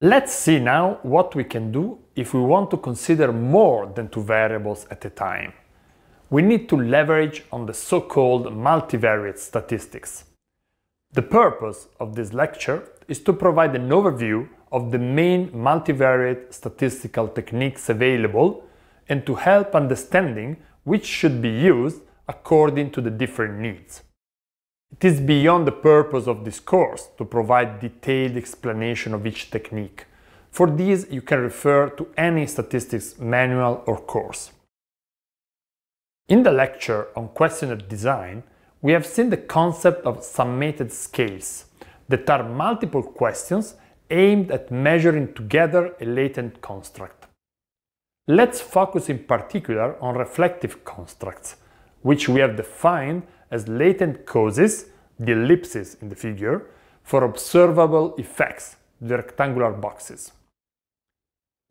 Let's see now what we can do if we want to consider more than two variables at a time. We need to leverage on the so-called multivariate statistics. The purpose of this lecture is to provide an overview of the main multivariate statistical techniques available and to help understanding which should be used according to the different needs. It is beyond the purpose of this course to provide detailed explanation of each technique. For this, you can refer to any statistics manual or course. In the lecture on questionnaire design, we have seen the concept of summated scales, that are multiple questions aimed at measuring together a latent construct. Let's focus in particular on reflective constructs, which we have defined as latent causes, the ellipses in the figure, for observable effects, the rectangular boxes.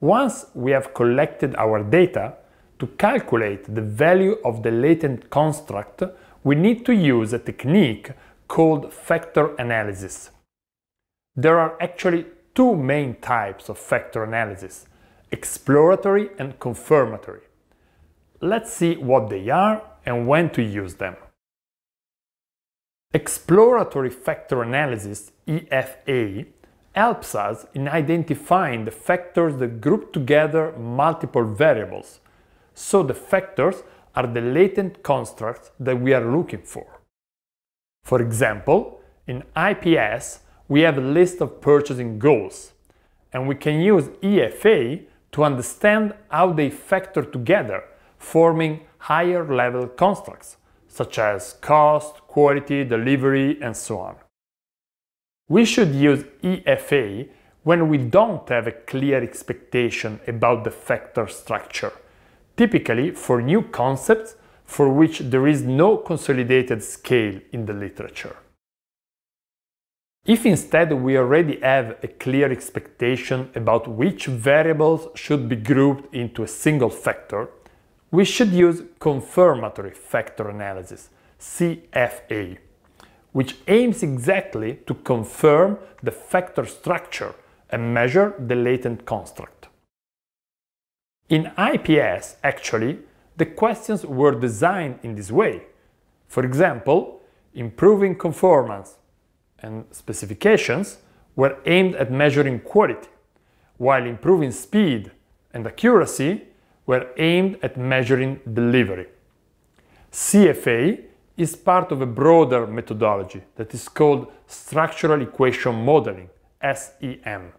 Once we have collected our data, to calculate the value of the latent construct, we need to use a technique called factor analysis. There are actually two main types of factor analysis, exploratory and confirmatory. Let's see what they are and when to use them. Exploratory factor analysis, EFA, helps us in identifying the factors that group together multiple variables. So the factors are the latent constructs that we are looking for. For example, in IPS, we have a list of purchasing goals, and we can use EFA to understand how they factor together, forming higher level constructs, such as cost, quality, delivery, and so on. We should use EFA when we don't have a clear expectation about the factor structure, typically for new concepts for which there is no consolidated scale in the literature. If instead we already have a clear expectation about which variables should be grouped into a single factor, we should use confirmatory factor analysis, CFA, which aims exactly to confirm the factor structure and measure the latent construct. In IPS, actually, the questions were designed in this way. For example, improving conformance and specifications were aimed at measuring quality, while improving speed and accuracy were aimed at measuring delivery. CFA is part of a broader methodology that is called Structural Equation Modeling, SEM.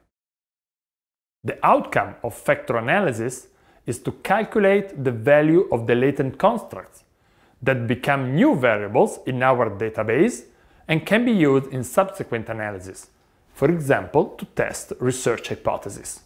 The outcome of factor analysis is to calculate the value of the latent constructs that become new variables in our database and can be used in subsequent analysis, for example, to test research hypotheses.